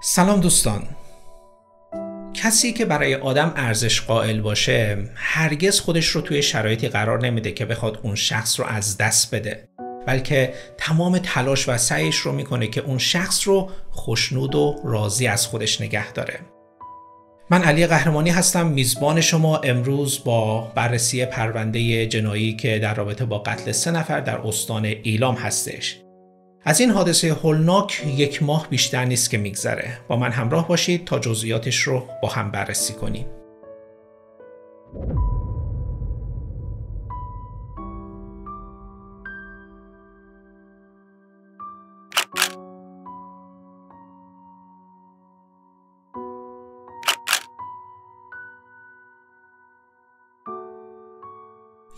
سلام دوستان کسی که برای آدم ارزش قائل باشه هرگز خودش رو توی شرایطی قرار نمیده که بخواد اون شخص رو از دست بده بلکه تمام تلاش و سعیش رو میکنه که اون شخص رو خوشنود و راضی از خودش نگه داره من علی قهرمانی هستم میزبان شما امروز با بررسی پرونده جنایی که در رابطه با قتل سه نفر در استان ایلام هستش از این حادثه هولناک یک ماه بیشتر نیست که میگذره با من همراه باشید تا جزئیاتش رو با هم بررسی کنیم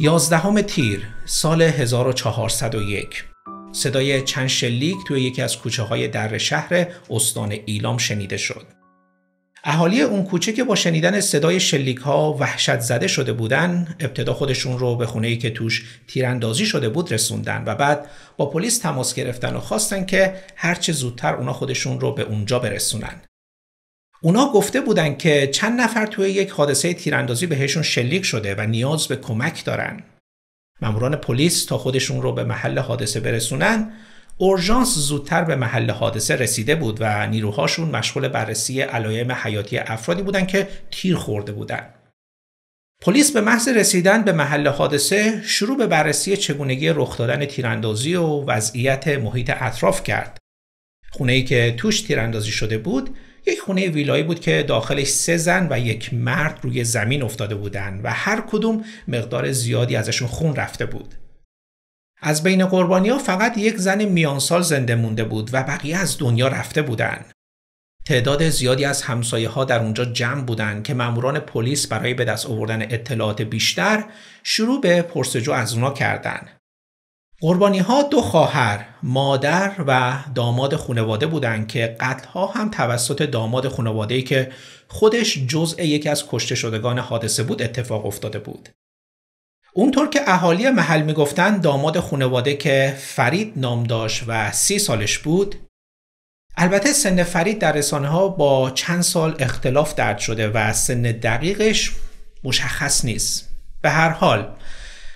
یازدهم تیر سال 1401 صدای چند شلیک توی یکی از کوچه های در شهر استان ایلام شنیده شد. اهالی اون کوچه که با شنیدن صدای شلیک ها وحشت زده شده بودن ابتدا خودشون رو به خونه که توش تیراندازی شده بود رسوندن و بعد با پلیس تماس گرفتن و خواستن که هرچه زودتر اونا خودشون رو به اونجا برسونن. اونا گفته بودن که چند نفر توی یک حادثه تیراندازی بهشون شلیک شده و نیاز به کمک دارن ماموران پلیس تا خودشون رو به محل حادثه برسونن اورژانس زودتر به محل حادثه رسیده بود و نیروهاشون مشغول بررسی علایم حیاتی افرادی بودند که تیر خورده بودند. پلیس به محض رسیدن به محل حادثه شروع به بررسی چگونگی رخ دادن تیراندازی و وضعیت محیط اطراف کرد. خونه ای که توش تیراندازی شده بود یک خونه ویلایی بود که داخلش سه زن و یک مرد روی زمین افتاده بودند و هر کدوم مقدار زیادی ازشون خون رفته بود. از بین قربانی ها فقط یک زن میانسال زنده مونده بود و بقیه از دنیا رفته بودند. تعداد زیادی از همسایه ها در اونجا جمع بودند که ماموران پلیس برای به دست آوردن اطلاعات بیشتر شروع به پرسجو از اونا کردند. قربانی ها دو خواهر، مادر و داماد خانواده بودند که قتل ها هم توسط داماد خانواده که خودش جزء یکی از کشته شدگان حادثه بود اتفاق افتاده بود. اونطور که اهالی محل میگفتند داماد خانواده که فرید نام داشت و سی سالش بود البته سن فرید در رسانه ها با چند سال اختلاف درد شده و سن دقیقش مشخص نیست. به هر حال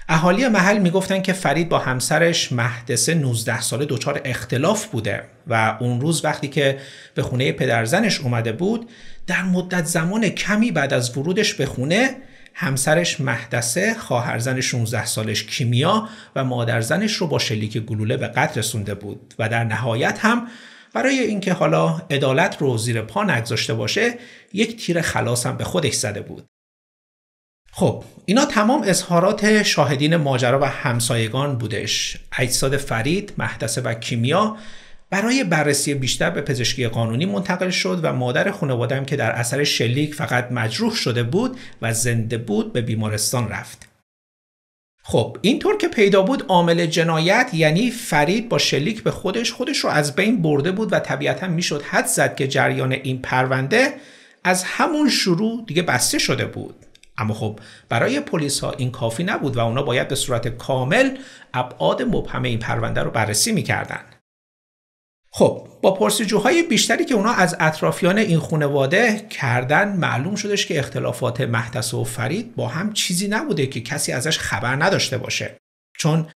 اهالی محل میگفتن که فرید با همسرش مهدسه 19 ساله دچار اختلاف بوده و اون روز وقتی که به خونه پدرزنش اومده بود در مدت زمان کمی بعد از ورودش به خونه همسرش مهدسه خواهرزن 16 سالش کیمیا و مادرزنش رو با شلیک گلوله به قتل رسونده بود و در نهایت هم برای اینکه حالا عدالت رو زیر پا نگذاشته باشه یک تیر خلاص هم به خودش زده بود خب اینا تمام اظهارات شاهدین ماجرا و همسایگان بودش اجساد فرید، مهدس و کیمیا برای بررسی بیشتر به پزشکی قانونی منتقل شد و مادر خانواده هم که در اثر شلیک فقط مجروح شده بود و زنده بود به بیمارستان رفت خب اینطور که پیدا بود عامل جنایت یعنی فرید با شلیک به خودش خودش رو از بین برده بود و طبیعتا میشد حد زد که جریان این پرونده از همون شروع دیگه بسته شده بود اما خب برای پلیس ها این کافی نبود و اونا باید به صورت کامل ابعاد مبهم این پرونده رو بررسی میکردن خب با پرسجوهای بیشتری که اونا از اطرافیان این خانواده کردن معلوم شدش که اختلافات مهدس و فرید با هم چیزی نبوده که کسی ازش خبر نداشته باشه چون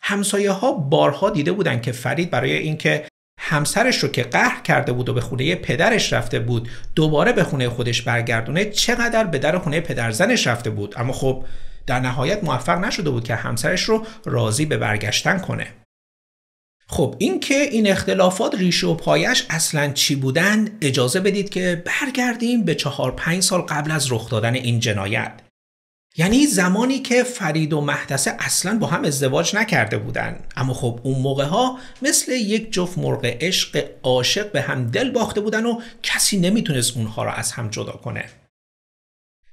همسایه ها بارها دیده بودن که فرید برای اینکه همسرش رو که قهر کرده بود و به خونه پدرش رفته بود دوباره به خونه خودش برگردونه چقدر به در خونه پدرزنش رفته بود اما خب در نهایت موفق نشده بود که همسرش رو راضی به برگشتن کنه خب اینکه این اختلافات ریشه و پایش اصلا چی بودن اجازه بدید که برگردیم به چهار پنج سال قبل از رخ دادن این جنایت یعنی زمانی که فرید و مهدسه اصلا با هم ازدواج نکرده بودن اما خب اون موقع ها مثل یک جفت مرغ عشق عاشق به هم دل باخته بودن و کسی نمیتونست اونها را از هم جدا کنه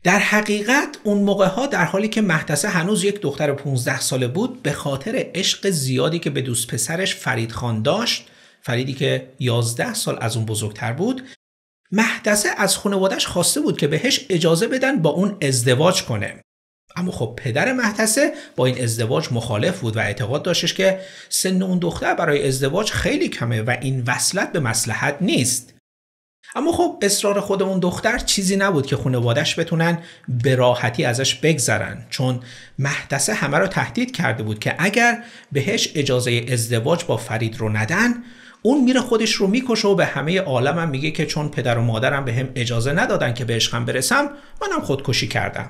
در حقیقت اون موقع ها در حالی که مهدسه هنوز یک دختر 15 ساله بود به خاطر عشق زیادی که به دوست پسرش فرید خان داشت فریدی که 11 سال از اون بزرگتر بود مهدسه از خانوادش خواسته بود که بهش اجازه بدن با اون ازدواج کنه اما خب پدر محتسه با این ازدواج مخالف بود و اعتقاد داشتش که سن اون دختر برای ازدواج خیلی کمه و این وصلت به مسلحت نیست اما خب اصرار خود اون دختر چیزی نبود که خانوادش بتونن به راحتی ازش بگذرن چون محتسه همه رو تهدید کرده بود که اگر بهش اجازه ازدواج با فرید رو ندن اون میره خودش رو میکشه و به همه عالمم میگه که چون پدر و مادرم به هم اجازه ندادن که به عشقم برسم منم خودکشی کردم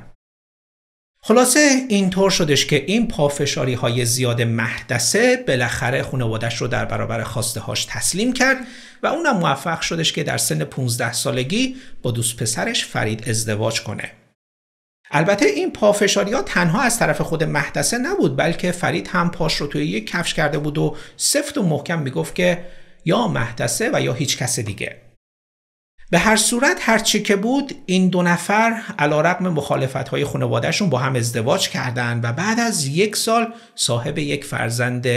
خلاصه اینطور شدش که این پافشاری های زیاد مهدسه بالاخره خانوادش رو در برابر خواسته هاش تسلیم کرد و اونم موفق شدش که در سن 15 سالگی با دوست پسرش فرید ازدواج کنه. البته این پافشاری ها تنها از طرف خود مهدسه نبود بلکه فرید هم پاش رو توی یک کفش کرده بود و سفت و محکم میگفت که یا مهدسه و یا هیچ کس دیگه. به هر صورت هر که بود این دو نفر علا رقم مخالفت های خانوادهشون با هم ازدواج کردند و بعد از یک سال صاحب یک فرزند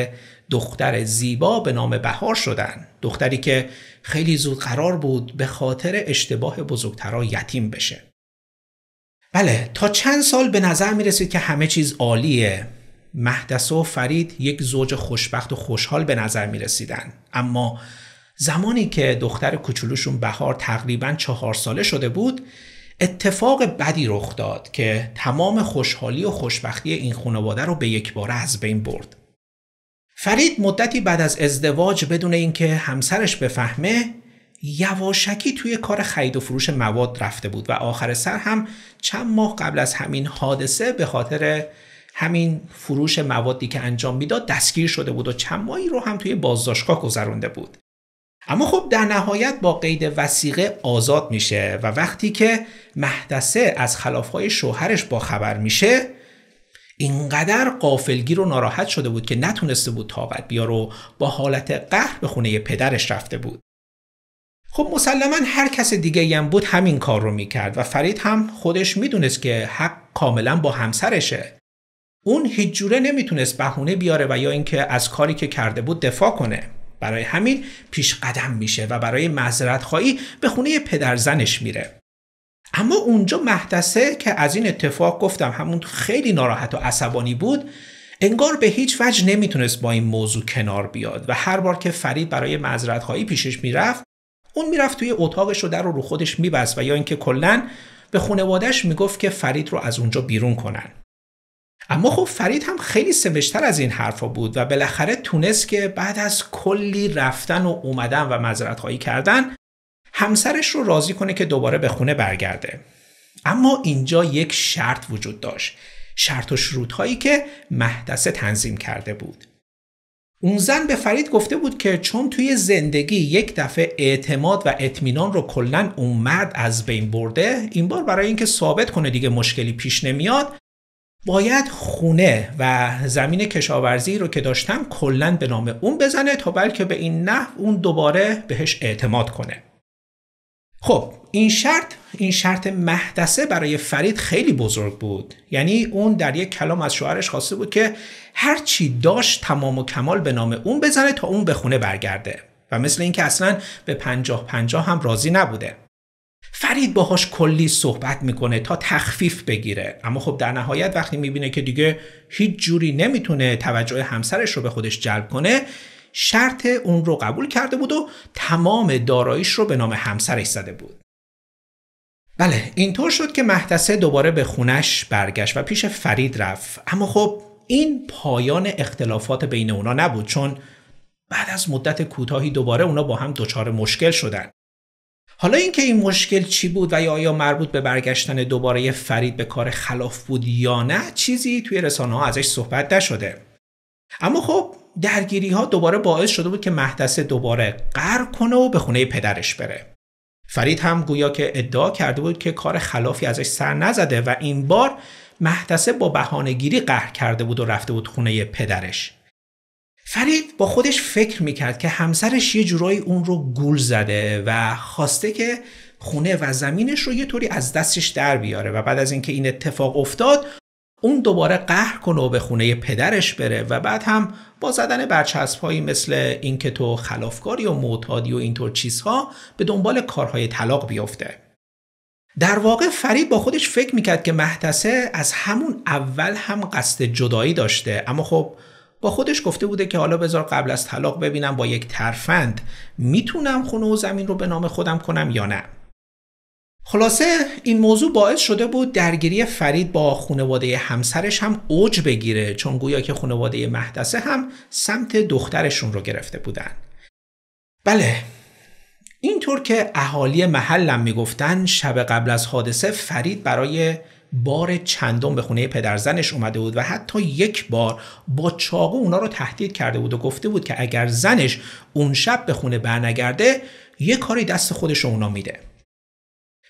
دختر زیبا به نام بهار شدن دختری که خیلی زود قرار بود به خاطر اشتباه بزرگترها یتیم بشه بله تا چند سال به نظر می رسید که همه چیز عالیه مهدس و فرید یک زوج خوشبخت و خوشحال به نظر می رسیدن اما زمانی که دختر کوچولوشون بهار تقریبا چهار ساله شده بود اتفاق بدی رخ داد که تمام خوشحالی و خوشبختی این خانواده رو به یک باره از بین برد. فرید مدتی بعد از ازدواج بدون اینکه همسرش بفهمه یواشکی توی کار خرید و فروش مواد رفته بود و آخر سر هم چند ماه قبل از همین حادثه به خاطر همین فروش موادی که انجام میداد دستگیر شده بود و چند ماهی رو هم توی بازداشتگاه گذرونده بود اما خب در نهایت با قید وسیقه آزاد میشه و وقتی که مهدسه از خلافهای شوهرش با خبر میشه اینقدر قافلگیر و ناراحت شده بود که نتونسته بود طاقت بیار و با حالت قهر به خونه پدرش رفته بود خب مسلما هر کس دیگه هم بود همین کار رو میکرد و فرید هم خودش میدونست که حق کاملا با همسرشه اون هیچ جوره نمیتونست بهونه بیاره و یا اینکه از کاری که کرده بود دفاع کنه برای همین پیش قدم میشه و برای معذرت خواهی به خونه پدرزنش میره اما اونجا محدثه که از این اتفاق گفتم همون خیلی ناراحت و عصبانی بود انگار به هیچ وجه نمیتونست با این موضوع کنار بیاد و هر بار که فرید برای معذرت خواهی پیشش میرفت اون میرفت توی اتاقش و در رو رو خودش میبست و یا اینکه کلا به خانوادهش میگفت که فرید رو از اونجا بیرون کنن اما خب فرید هم خیلی سمشتر از این حرفا بود و بالاخره تونست که بعد از کلی رفتن و اومدن و مذرت کردن همسرش رو راضی کنه که دوباره به خونه برگرده اما اینجا یک شرط وجود داشت شرط و شروط هایی که مهدسه تنظیم کرده بود اون زن به فرید گفته بود که چون توی زندگی یک دفعه اعتماد و اطمینان رو کلا اون مرد از بین برده این بار برای اینکه ثابت کنه دیگه مشکلی پیش نمیاد باید خونه و زمین کشاورزی رو که داشتم کلا به نام اون بزنه تا بلکه به این نحو اون دوباره بهش اعتماد کنه خب این شرط این شرط مهدسه برای فرید خیلی بزرگ بود یعنی اون در یک کلام از شوهرش خواسته بود که هر چی داشت تمام و کمال به نام اون بزنه تا اون به خونه برگرده و مثل اینکه اصلا به پنجاه پنجاه هم راضی نبوده فرید باهاش کلی صحبت میکنه تا تخفیف بگیره اما خب در نهایت وقتی میبینه که دیگه هیچ جوری نمیتونه توجه همسرش رو به خودش جلب کنه شرط اون رو قبول کرده بود و تمام داراییش رو به نام همسرش زده بود بله اینطور شد که محتسه دوباره به خونش برگشت و پیش فرید رفت اما خب این پایان اختلافات بین اونا نبود چون بعد از مدت کوتاهی دوباره اونا با هم دچار مشکل شدند. حالا اینکه این مشکل چی بود و یا آیا مربوط به برگشتن دوباره فرید به کار خلاف بود یا نه چیزی توی رسانه ها ازش صحبت نشده اما خب درگیری ها دوباره باعث شده بود که مهدسه دوباره غرق کنه و به خونه پدرش بره فرید هم گویا که ادعا کرده بود که کار خلافی ازش سر نزده و این بار مهدسه با گیری قهر کرده بود و رفته بود خونه پدرش فرید با خودش فکر میکرد که همسرش یه جورایی اون رو گول زده و خواسته که خونه و زمینش رو یه طوری از دستش در بیاره و بعد از اینکه این اتفاق افتاد اون دوباره قهر کنه و به خونه پدرش بره و بعد هم با زدن برچسب هایی مثل اینکه تو خلافکاری و معتادی و اینطور چیزها به دنبال کارهای طلاق بیفته در واقع فرید با خودش فکر میکرد که محتسه از همون اول هم قصد جدایی داشته اما خب با خودش گفته بوده که حالا بذار قبل از طلاق ببینم با یک ترفند میتونم خونه و زمین رو به نام خودم کنم یا نه خلاصه این موضوع باعث شده بود درگیری فرید با خانواده همسرش هم اوج بگیره چون گویا که خانواده مهدسه هم سمت دخترشون رو گرفته بودن بله اینطور که اهالی محلم میگفتن شب قبل از حادثه فرید برای بار چندم به خونه پدرزنش اومده بود و حتی یک بار با چاقو اونا رو تهدید کرده بود و گفته بود که اگر زنش اون شب به خونه برنگرده یه کاری دست خودش اونا میده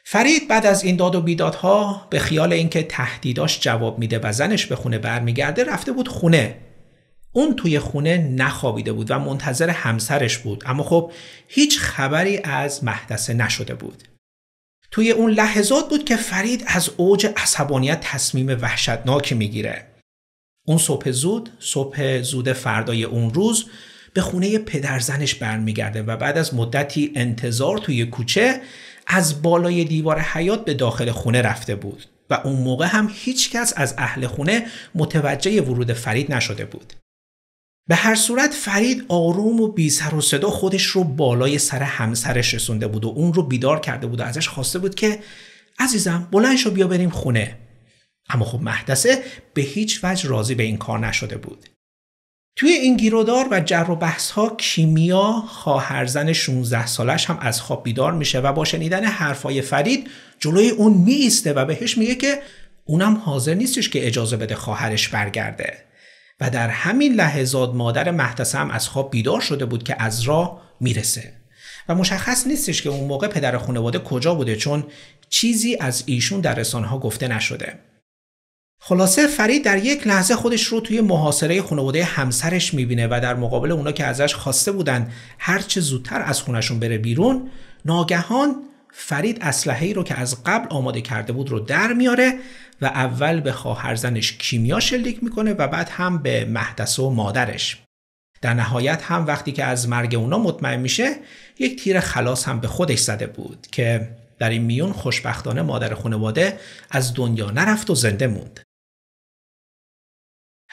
فرید بعد از این داد و بیدادها به خیال اینکه تهدیداش جواب میده و زنش به خونه برمیگرده رفته بود خونه اون توی خونه نخوابیده بود و منتظر همسرش بود اما خب هیچ خبری از محدثه نشده بود توی اون لحظات بود که فرید از اوج عصبانیت تصمیم وحشتناکی میگیره اون صبح زود صبح زود فردای اون روز به خونه پدرزنش برمیگرده و بعد از مدتی انتظار توی کوچه از بالای دیوار حیات به داخل خونه رفته بود و اون موقع هم هیچکس از اهل خونه متوجه ورود فرید نشده بود به هر صورت فرید آروم و بی سر و صدا خودش رو بالای سر همسرش رسونده بود و اون رو بیدار کرده بود و ازش خواسته بود که عزیزم بلند شو بیا بریم خونه اما خب مهدسه به هیچ وجه راضی به این کار نشده بود توی این گیرودار و جر و بحث ها کیمیا خواهرزن 16 سالش هم از خواب بیدار میشه و با شنیدن حرفای فرید جلوی اون میایسته و بهش میگه که اونم حاضر نیستش که اجازه بده خواهرش برگرده و در همین لحظات مادر محتسم از خواب بیدار شده بود که از راه میرسه و مشخص نیستش که اون موقع پدر خانواده کجا بوده چون چیزی از ایشون در رسانه گفته نشده خلاصه فرید در یک لحظه خودش رو توی محاصره خانواده همسرش میبینه و در مقابل اونا که ازش خواسته بودن هرچه زودتر از خونشون بره بیرون ناگهان فرید اسلحه ای رو که از قبل آماده کرده بود رو در میاره و اول به خواهرزنش کیمیا شلیک میکنه و بعد هم به مهدس و مادرش در نهایت هم وقتی که از مرگ اونا مطمئن میشه یک تیر خلاص هم به خودش زده بود که در این میون خوشبختانه مادر خانواده از دنیا نرفت و زنده موند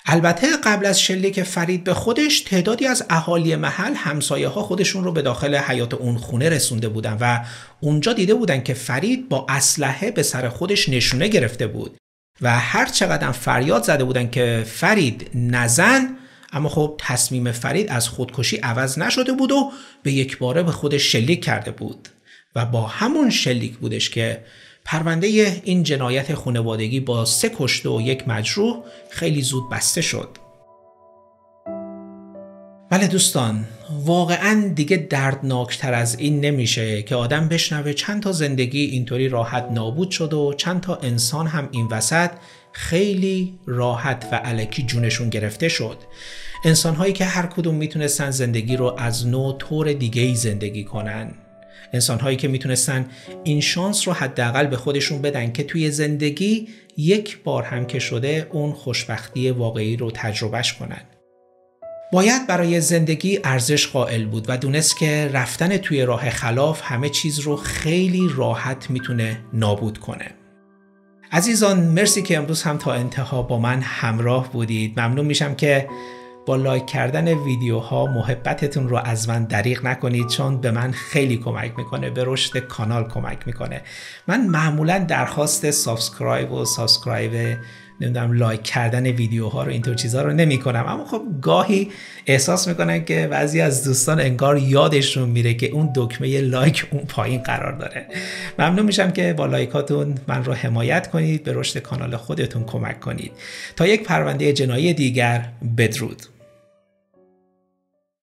البته قبل از شلیک فرید به خودش تعدادی از اهالی محل همسایه ها خودشون رو به داخل حیات اون خونه رسونده بودن و اونجا دیده بودن که فرید با اسلحه به سر خودش نشونه گرفته بود و هر چقدر فریاد زده بودن که فرید نزن اما خب تصمیم فرید از خودکشی عوض نشده بود و به یک باره به خودش شلیک کرده بود و با همون شلیک بودش که پرونده این جنایت خونوادگی با سه کشته و یک مجروح خیلی زود بسته شد. بله دوستان واقعا دیگه دردناکتر از این نمیشه که آدم بشنوه چند تا زندگی اینطوری راحت نابود شد و چند تا انسان هم این وسط خیلی راحت و علکی جونشون گرفته شد انسانهایی که هر کدوم میتونستن زندگی رو از نو طور دیگه ای زندگی کنن انسان هایی که میتونستن این شانس رو حداقل به خودشون بدن که توی زندگی یک بار هم که شده اون خوشبختی واقعی رو تجربهش کنن باید برای زندگی ارزش قائل بود و دونست که رفتن توی راه خلاف همه چیز رو خیلی راحت میتونه نابود کنه عزیزان مرسی که امروز هم تا انتها با من همراه بودید ممنون میشم که با لایک کردن ویدیوها محبتتون رو از من دریغ نکنید چون به من خیلی کمک میکنه به رشد کانال کمک میکنه من معمولا درخواست سابسکرایب و سابسکرایب نمیدونم لایک کردن ویدیوها رو اینطور چیزها رو نمیکنم اما خب گاهی احساس میکنم که بعضی از دوستان انگار یادشون میره که اون دکمه لایک اون پایین قرار داره ممنون میشم که با لایکاتون من رو حمایت کنید به رشد کانال خودتون کمک کنید تا یک پرونده جنایی دیگر بدرود